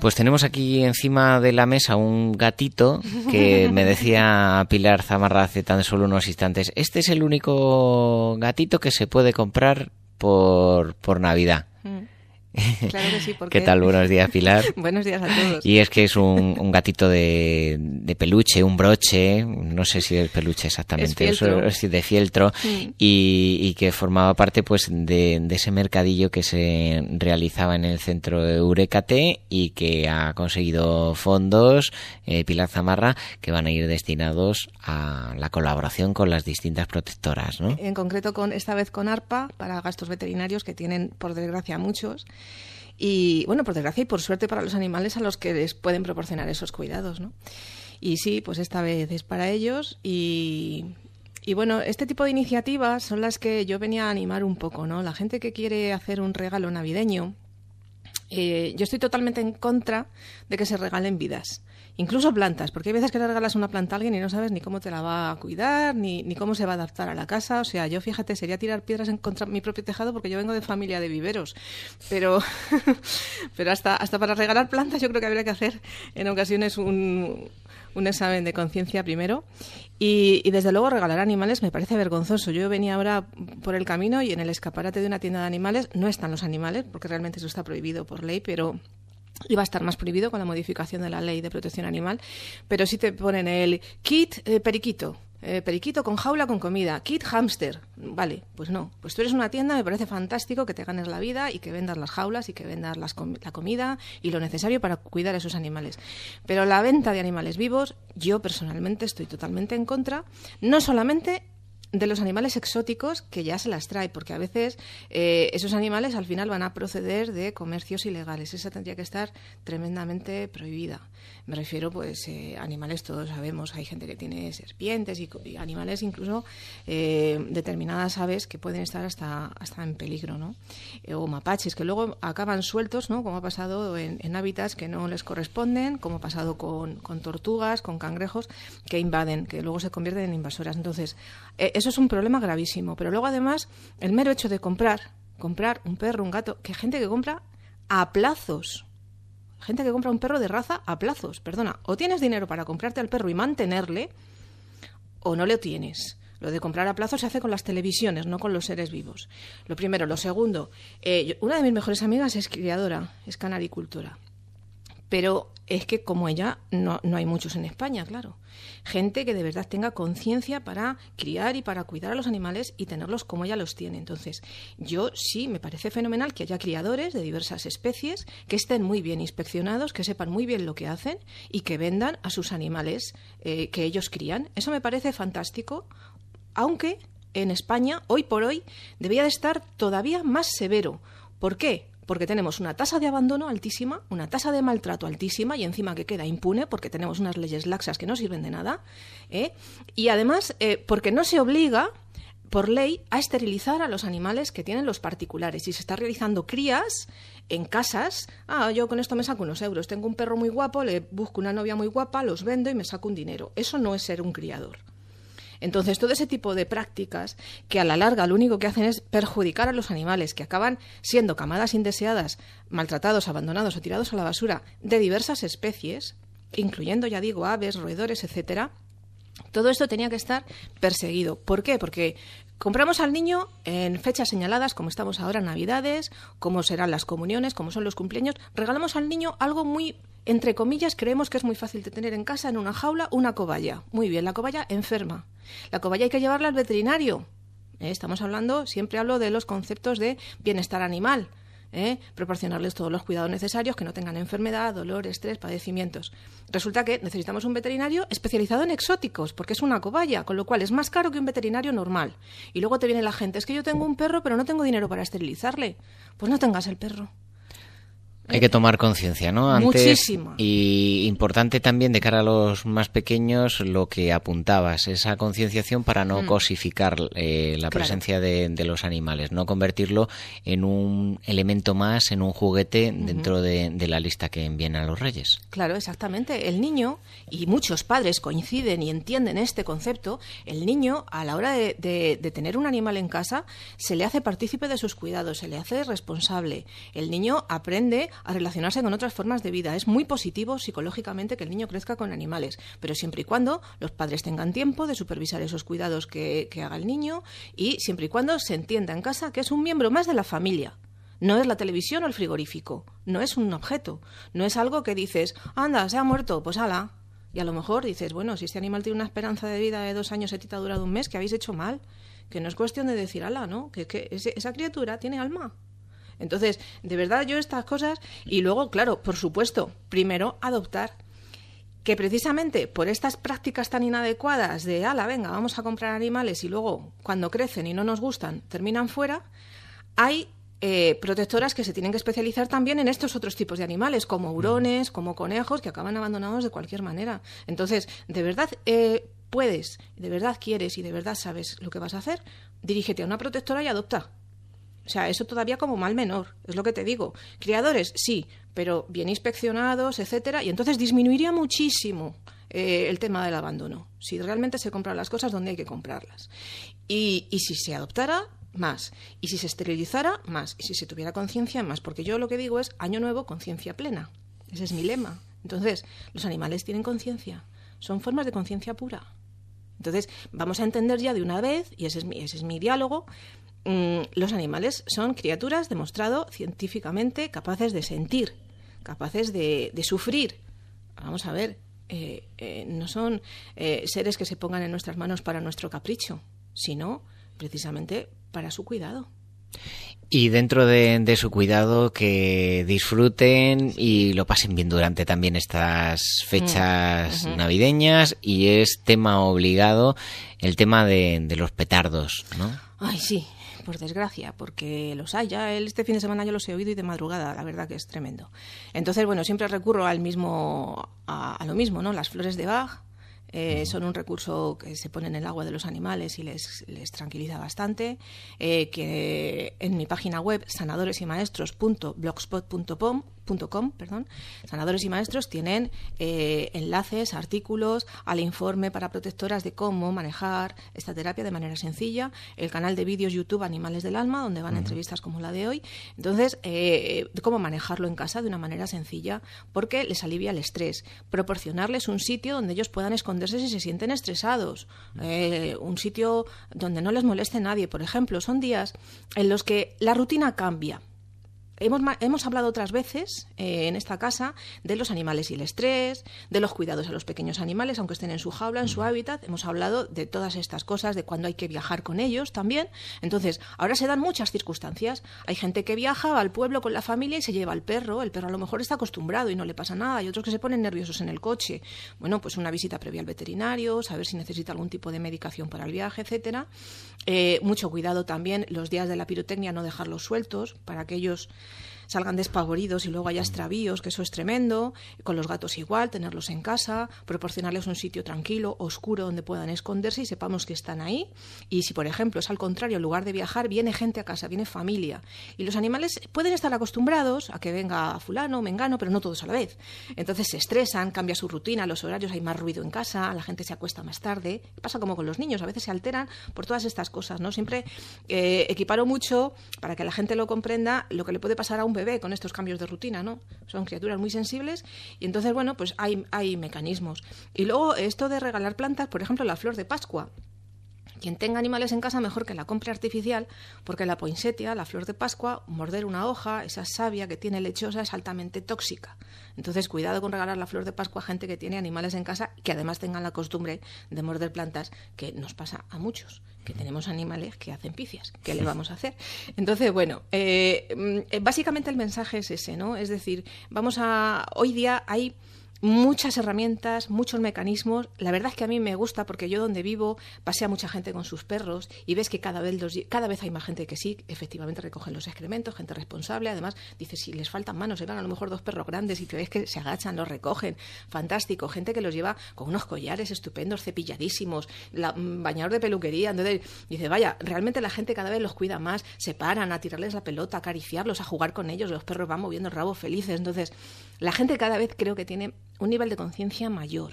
Pues tenemos aquí encima de la mesa un gatito que me decía Pilar Zamarra hace tan solo unos instantes. Este es el único gatito que se puede comprar por, por Navidad. ¿Qué tal? Buenos días, Pilar. Buenos días a todos. Y es que es un, gatito de, peluche, un broche, no sé si es peluche exactamente, es, Eso es de fieltro, y, que formaba parte pues de, ese mercadillo que se realizaba en el centro de Urecate y que ha conseguido fondos, eh, Pilar Zamarra, que van a ir destinados a la colaboración con las distintas protectoras, ¿no? En concreto, con esta vez con ARPA, para gastos veterinarios que tienen, por desgracia, muchos. Y bueno, por desgracia y por suerte para los animales a los que les pueden proporcionar esos cuidados, ¿no? Y sí, pues esta vez es para ellos y, y bueno, este tipo de iniciativas son las que yo venía a animar un poco, ¿no? La gente que quiere hacer un regalo navideño, eh, yo estoy totalmente en contra de que se regalen vidas incluso plantas, porque hay veces que le regalas una planta a alguien y no sabes ni cómo te la va a cuidar, ni, cómo se va a adaptar a la casa. O sea, yo fíjate, sería tirar piedras en contra mi propio tejado porque yo vengo de familia de viveros, pero, pero hasta, hasta para regalar plantas yo creo que habría que hacer en ocasiones un, examen de conciencia primero. Y, y, desde luego regalar animales me parece vergonzoso. Yo venía ahora por el camino y en el escaparate de una tienda de animales no están los animales, porque realmente eso está prohibido por ley, pero iba a estar más prohibido con la modificación de la ley de protección animal, pero si te ponen el kit eh, periquito. Eh, periquito con jaula con comida, kit hamster. Vale, pues no. Pues tú eres una tienda, me parece fantástico que te ganes la vida y que vendas las jaulas y que vendas la comida y lo necesario para cuidar a esos animales. Pero la venta de animales vivos, yo personalmente estoy totalmente en contra, no solamente de los animales exóticos que ya se las trae, porque a veces eh, esos animales al final van a proceder de comercios ilegales. Esa tendría que estar tremendamente prohibida. Me refiero, pues, eh, animales todos sabemos, hay gente que tiene serpientes y, animales, incluso eh, determinadas aves que pueden estar hasta, hasta en peligro, ¿no? o mapaches, que luego acaban sueltos, ¿no? Como ha pasado en, hábitats que no les corresponden, como ha pasado con, con, tortugas, con cangrejos, que invaden, que luego se convierten en invasoras. Entonces, eso es un problema gravísimo. Pero luego, además, el mero hecho de comprar, comprar un perro, un gato, que hay gente que compra a plazos. Gente que compra un perro de raza a plazos. Perdona, o tienes dinero para comprarte al perro y mantenerle, o no lo tienes. Lo de comprar a plazos se hace con las televisiones, no con los seres vivos. Lo primero. Lo segundo, eh, una de mis mejores amigas es criadora, es canaricultora. Pero es que como ella no, hay muchos en España, claro. Gente que de verdad tenga conciencia para criar y para cuidar a los animales y tenerlos como ella los tiene. Entonces, yo sí me parece fenomenal que haya criadores de diversas especies que estén muy bien inspeccionados, que sepan muy bien lo que hacen y que vendan a sus animales eh, que ellos crían. Eso me parece fantástico, aunque en España, hoy por hoy, debía de estar todavía más severo. ¿Por qué? porque tenemos una tasa de abandono altísima, una tasa de maltrato altísima y encima que queda impune porque tenemos unas leyes laxas que no sirven de nada. ¿eh? Y además, eh, porque no se obliga por ley a esterilizar a los animales que tienen los particulares y se está realizando crías en casas. Ah, yo con esto me saco unos euros, tengo un perro muy guapo, le busco una novia muy guapa, los vendo y me saco un dinero. Eso no es ser un criador. Entonces, todo ese tipo de prácticas que a la larga lo único que hacen es perjudicar a los animales, que acaban siendo camadas indeseadas, maltratados, abandonados o tirados a la basura de diversas especies, incluyendo, ya digo, aves, roedores, etcétera. Todo esto tenía que estar perseguido. ¿Por qué? Porque compramos al niño en fechas señaladas, como estamos ahora, navidades, como serán las comuniones, como son los cumpleaños. Regalamos al niño algo muy, entre comillas, creemos que es muy fácil de tener en casa, en una jaula, una cobaya. Muy bien, la cobaya enferma. La cobaya hay que llevarla al veterinario. ¿eh? Estamos hablando, siempre hablo de los conceptos de bienestar animal. ¿eh? Proporcionarles todos los cuidados necesarios, que no tengan enfermedad, dolor, estrés, padecimientos. Resulta que necesitamos un veterinario especializado en exóticos, porque es una cobaya, con lo cual es más caro que un veterinario normal. Y luego te viene la gente, es que yo tengo un perro, pero no tengo dinero para esterilizarle. Pues no tengas el perro. Hay que tomar conciencia, ¿no? Antes, Y importante también de cara a los más pequeños lo que apuntabas, esa concienciación para no mm. cosificar eh, la presencia de, los animales, no convertirlo en un elemento más, en un juguete dentro de, la lista que envían a los reyes. Claro, exactamente. El niño, y muchos padres coinciden y entienden este concepto, el niño a la hora de tener un animal en casa se le hace partícipe de sus cuidados, se le hace responsable. El niño aprende a relacionarse con otras formas de vida. Es muy positivo psicológicamente que el niño crezca con animales, pero siempre y cuando los padres tengan tiempo de supervisar esos cuidados que, que haga el niño y siempre y cuando se entienda en casa que es un miembro más de la familia. No es la televisión o el frigorífico, no es un objeto, no es algo que dices, anda, se ha muerto, pues ala, y a lo mejor dices, bueno, si este animal tiene una esperanza de vida de dos años, se te ha durado un mes, que habéis hecho mal. Que no es cuestión de decir, ala, ¿no? Que, que esa criatura tiene alma. Entonces, de verdad yo estas cosas y luego, claro, por supuesto, primero adoptar que precisamente por estas prácticas tan inadecuadas de, ala, venga, vamos a comprar animales y luego cuando crecen y no nos gustan terminan fuera, hay eh, protectoras que se tienen que especializar también en estos otros tipos de animales, como mm. hurones, como conejos, que acaban abandonados de cualquier manera. Entonces, de verdad eh, puedes, de verdad quieres y de verdad sabes lo que vas a hacer, dirígete a una protectora y adopta. O sea, eso todavía como mal menor, es lo que te digo. Criadores, sí, pero bien inspeccionados, etcétera, y entonces disminuiría muchísimo eh, el tema del abandono, si realmente se compran las cosas donde hay que comprarlas. Y, si se adoptara, más. Y si se esterilizara, más. Y si se tuviera conciencia, más. Porque yo lo que digo es año nuevo, conciencia plena. Ese es mi lema. Entonces, los animales tienen conciencia. Son formas de conciencia pura. Entonces, vamos a entender ya de una vez, y ese es mi, ese es mi diálogo, Mm, los animales son criaturas, demostrado científicamente, capaces de sentir, capaces de, sufrir. Vamos a ver, eh, eh, no son eh, seres que se pongan en nuestras manos para nuestro capricho, sino precisamente para su cuidado. Y dentro de, su cuidado, que disfruten y lo pasen bien durante también estas fechas navideñas. Y es tema obligado el tema de, de los petardos, ¿no? Ay, sí, por desgracia, porque los hay. Ya este fin de semana yo los he oído y de madrugada, la verdad que es tremendo. Entonces, bueno, siempre recurro al mismo, a, lo mismo, ¿no? Las flores de Bach eh, son un recurso que se pone en el agua de los animales y les, tranquiliza bastante. Eh, que en mi página web, sanadoresymaestros.blogspot.com Com, perdón, sanadores y maestros tienen eh, enlaces, artículos, al informe para protectoras de cómo manejar esta terapia de manera sencilla, el canal de vídeos YouTube Animales del Alma, donde van entrevistas como la de hoy. Entonces, eh, cómo manejarlo en casa de una manera sencilla, porque les alivia el estrés. Proporcionarles un sitio donde ellos puedan esconderse si se sienten estresados, eh, un sitio donde no les moleste nadie, por ejemplo. Son días en los que la rutina cambia Hemos, hemos, hablado otras veces eh, en esta casa de los animales y el estrés, de los cuidados a los pequeños animales, aunque estén en su jaula, en su hábitat. Hemos hablado de todas estas cosas, de cuándo hay que viajar con ellos también. Entonces, ahora se dan muchas circunstancias. Hay gente que viaja, al pueblo con la familia y se lleva al perro. El perro a lo mejor está acostumbrado y no le pasa nada. Hay otros que se ponen nerviosos en el coche. Bueno, pues una visita previa al veterinario, saber si necesita algún tipo de medicación para el viaje, etcétera. Eh, mucho cuidado también los días de la pirotecnia, no dejarlos sueltos para que ellos salgan despavoridos y luego hay extravíos, que eso es tremendo. Con los gatos igual, tenerlos en casa, proporcionarles un sitio tranquilo, oscuro, donde puedan esconderse y sepamos que están ahí. Y si, por ejemplo, es al contrario, en lugar de viajar, viene gente a casa, viene familia. Y los animales pueden estar acostumbrados a que venga fulano, mengano, pero no todos a la vez. Entonces se estresan, cambia su rutina, los horarios, hay más ruido en casa, la gente se acuesta más tarde. Pasa como con los niños, a veces se alteran por todas estas cosas, ¿no? Siempre eh, mucho, para que la gente lo comprenda, lo que le puede pasar a un con estos cambios de rutina, ¿no? Son criaturas muy sensibles y entonces, bueno, pues hay, hay mecanismos. Y luego esto de regalar plantas, por ejemplo, la flor de Pascua. Quien tenga animales en casa, mejor que la compre artificial, porque la poinsettia, la flor de Pascua, morder una hoja, esa savia que tiene lechosa, es altamente tóxica. Entonces, cuidado con regalar la flor de Pascua a gente que tiene animales en casa y que además tengan la costumbre de morder plantas, que nos pasa a muchos, que mm. tenemos animales que hacen picias. ¿Qué le vamos a hacer? Entonces, bueno, eh, mm, eh, básicamente el mensaje es ese, ¿no? Es decir, vamos a. Hoy día hay muchas herramientas, muchos mecanismos. La verdad es que a mí me gusta porque yo donde vivo pasea mucha gente con sus perros y ves que cada vez, cada vez hay más gente que sí, efectivamente recogen los excrementos, gente responsable. Además, ...dice si les faltan manos, eran a lo mejor dos perros grandes y te ves que se agachan, los recogen. Fantástico. Gente que los lleva con unos collares estupendos, cepilladísimos, la, mm, bañador de peluquería. Entonces, dice vaya, realmente la gente cada vez los cuida más, se paran a tirarles la pelota, a acariciarlos, a jugar con ellos. Los perros van moviendo rabos felices. Entonces, la gente cada vez creo que tiene un nivel de conciencia mayor.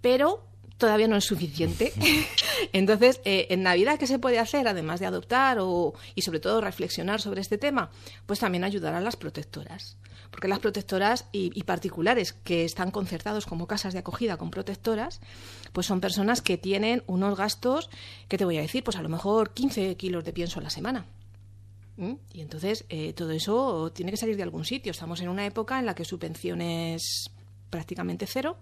Pero todavía no es suficiente. Entonces, eh, en Navidad, ¿qué se puede hacer? Además de adoptar o, y sobre todo reflexionar sobre este tema, pues también ayudar a las protectoras. Porque las protectoras y, particulares que están concertados como casas de acogida con protectoras, pues son personas que tienen unos gastos, ¿qué te voy a decir? Pues a lo mejor 15 kilos de pienso a la semana. ¿Mm? Y entonces eh, todo eso tiene que salir de algún sitio. Estamos en una época en la que subvenciones prácticamente cero.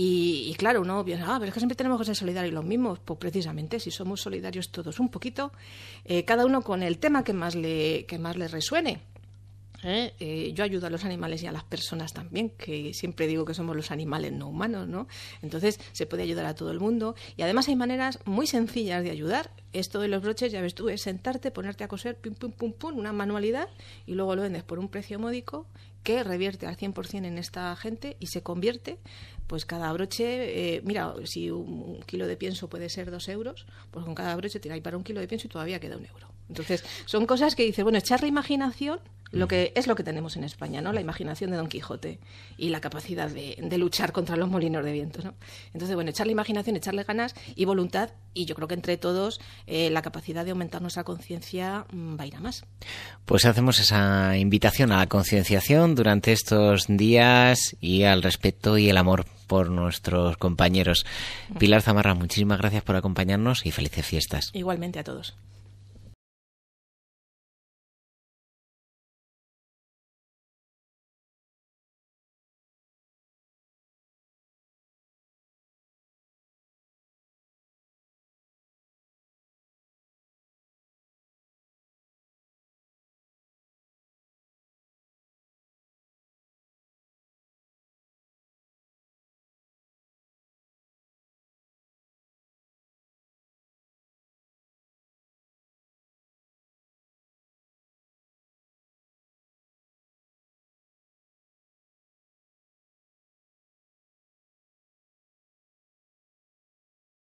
Y, claro, uno piensa, ah, pero es que siempre tenemos que ser solidarios los mismos. Pues precisamente, si somos solidarios todos un poquito, eh, cada uno con el tema que más le, que más le resuene. ¿eh? Eh, yo ayudo a los animales y a las personas también, que siempre digo que somos los animales no humanos, ¿no? Entonces se puede ayudar a todo el mundo y además hay maneras muy sencillas de ayudar. Esto de los broches, ya ves tú, es sentarte, ponerte a coser, pum, pum, pum, pum, una manualidad y luego lo vendes por un precio módico que revierte al 100% en esta gente y se convierte, pues cada broche, eh, mira, si un, kilo de pienso puede ser dos euros, pues con cada broche tiráis para un kilo de pienso y todavía queda un euro. Entonces, son cosas que dice, bueno, echar la imaginación lo mm. que es lo que tenemos en España, ¿no? La imaginación de Don Quijote y la capacidad de, luchar contra los molinos de viento, Entonces, bueno, echarle imaginación, echarle ganas y voluntad y yo creo que entre todos eh, la capacidad de aumentar nuestra conciencia mm, va a ir a más. Pues hacemos esa invitación a la concienciación durante estos días y al respeto y el amor por nuestros compañeros. Pilar Zamarra, muchísimas gracias por acompañarnos y felices fiestas. Igualmente a todos.